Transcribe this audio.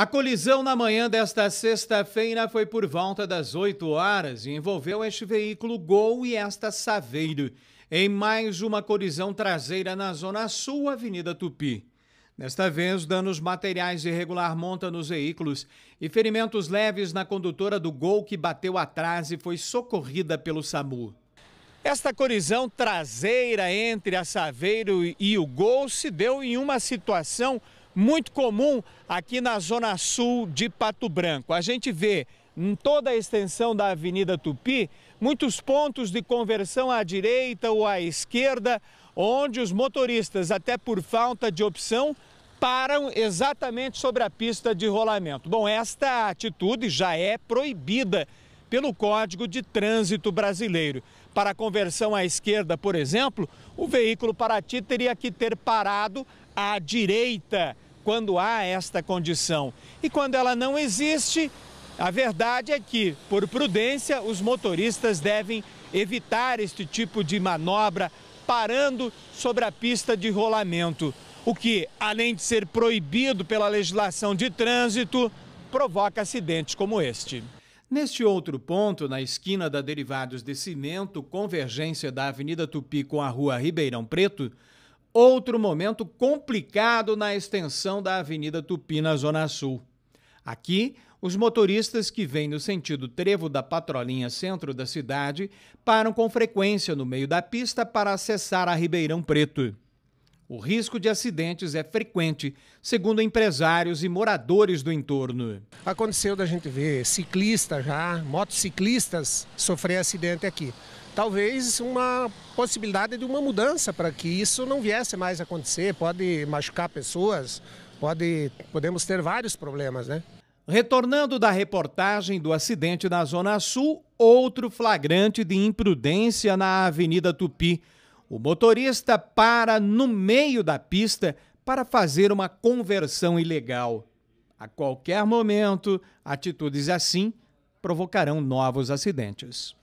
A colisão na manhã desta sexta-feira foi por volta das 8 horas e envolveu este veículo Gol e esta Saveiro, em mais uma colisão traseira na Zona Sul, Avenida Tupi. Desta vez, danos materiais de regular monta nos veículos e ferimentos leves na condutora do Gol que bateu atrás e foi socorrida pelo SAMU. Esta colisão traseira entre a Saveiro e o Gol se deu em uma situação muito comum aqui na zona sul de Pato Branco. A gente vê em toda a extensão da Avenida Tupi muitos pontos de conversão à direita ou à esquerda, onde os motoristas, até por falta de opção, param exatamente sobre a pista de rolamento. Bom, esta atitude já é proibida pelo Código de Trânsito Brasileiro. Para conversão à esquerda, por exemplo, o veículo Paraty teria que ter parado à direita quando há esta condição. E quando ela não existe, a verdade é que, por prudência, os motoristas devem evitar este tipo de manobra parando sobre a pista de rolamento, o que, além de ser proibido pela legislação de trânsito, provoca acidentes como este. Neste outro ponto, na esquina da Derivados de Cimento, convergência da Avenida Tupi com a Rua Ribeirão Preto, Outro momento complicado na extensão da Avenida Tupi, na Zona Sul. Aqui, os motoristas que vêm no sentido trevo da patrolinha centro da cidade param com frequência no meio da pista para acessar a Ribeirão Preto o risco de acidentes é frequente, segundo empresários e moradores do entorno. Aconteceu da gente ver ciclistas já, motociclistas sofrer acidente aqui. Talvez uma possibilidade de uma mudança para que isso não viesse mais a acontecer, pode machucar pessoas, pode podemos ter vários problemas, né? Retornando da reportagem do acidente na Zona Sul, outro flagrante de imprudência na Avenida Tupi. O motorista para no meio da pista para fazer uma conversão ilegal. A qualquer momento, atitudes assim provocarão novos acidentes.